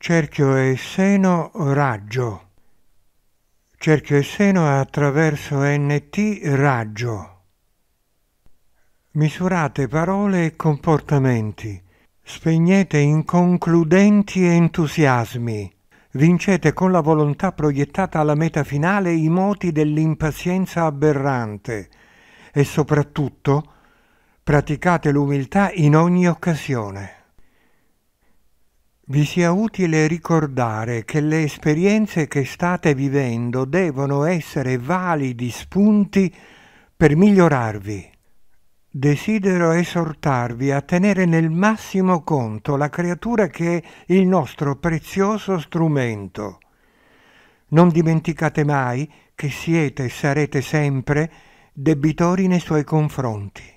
cerchio e seno raggio, cerchio e seno attraverso NT raggio. Misurate parole e comportamenti, spegnete inconcludenti entusiasmi, vincete con la volontà proiettata alla meta finale i moti dell'impazienza aberrante e soprattutto praticate l'umiltà in ogni occasione vi sia utile ricordare che le esperienze che state vivendo devono essere validi spunti per migliorarvi. Desidero esortarvi a tenere nel massimo conto la creatura che è il nostro prezioso strumento. Non dimenticate mai che siete e sarete sempre debitori nei suoi confronti.